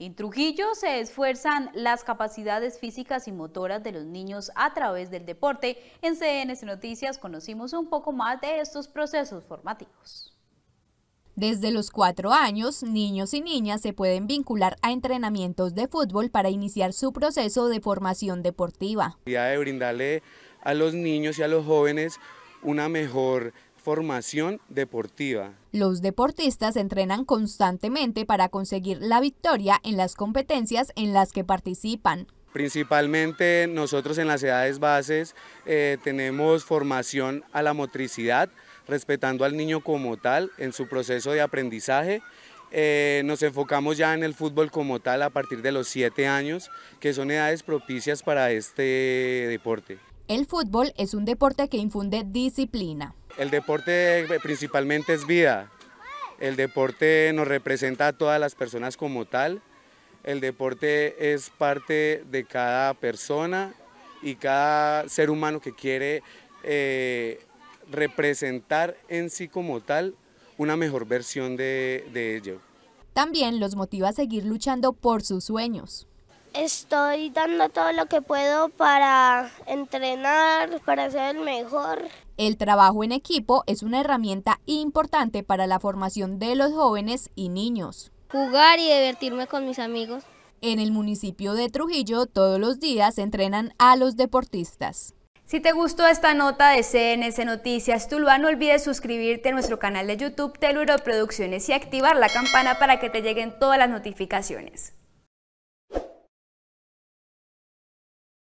En Trujillo se esfuerzan las capacidades físicas y motoras de los niños a través del deporte. En CNS Noticias conocimos un poco más de estos procesos formativos. Desde los cuatro años, niños y niñas se pueden vincular a entrenamientos de fútbol para iniciar su proceso de formación deportiva. La idea de brindarle a los niños y a los jóvenes una mejor formación deportiva. Los deportistas entrenan constantemente para conseguir la victoria en las competencias en las que participan. Principalmente nosotros en las edades bases eh, tenemos formación a la motricidad, respetando al niño como tal en su proceso de aprendizaje. Eh, nos enfocamos ya en el fútbol como tal a partir de los siete años, que son edades propicias para este deporte. El fútbol es un deporte que infunde disciplina. El deporte principalmente es vida. El deporte nos representa a todas las personas como tal. El deporte es parte de cada persona y cada ser humano que quiere eh, representar en sí como tal una mejor versión de ello. También los motiva a seguir luchando por sus sueños. Estoy dando todo lo que puedo para entrenar, para ser el mejor. El trabajo en equipo es una herramienta importante para la formación de los jóvenes y niños. Jugar y divertirme con mis amigos. En el municipio de Trujillo todos los días entrenan a los deportistas. Si te gustó esta nota de CNS Noticias Tuluá, no olvides suscribirte a nuestro canal de YouTube Teluro Producciones y activar la campana para que te lleguen todas las notificaciones.